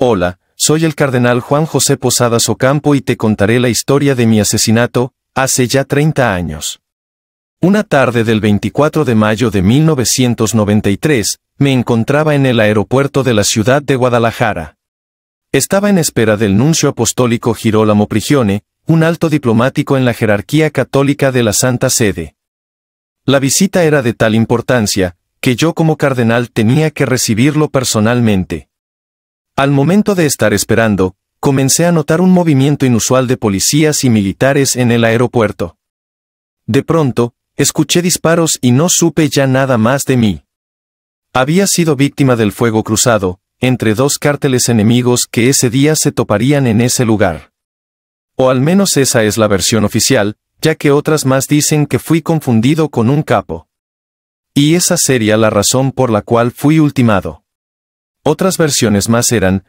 Hola, soy el cardenal Juan José Posadas Ocampo y te contaré la historia de mi asesinato, hace ya 30 años. Una tarde del 24 de mayo de 1993, me encontraba en el aeropuerto de la ciudad de Guadalajara. Estaba en espera del nuncio apostólico Girolamo Prigione, un alto diplomático en la jerarquía católica de la Santa Sede. La visita era de tal importancia, que yo como cardenal tenía que recibirlo personalmente. Al momento de estar esperando, comencé a notar un movimiento inusual de policías y militares en el aeropuerto. De pronto, escuché disparos y no supe ya nada más de mí. Había sido víctima del fuego cruzado, entre dos cárteles enemigos que ese día se toparían en ese lugar. O al menos esa es la versión oficial, ya que otras más dicen que fui confundido con un capo. Y esa sería la razón por la cual fui ultimado. Otras versiones más eran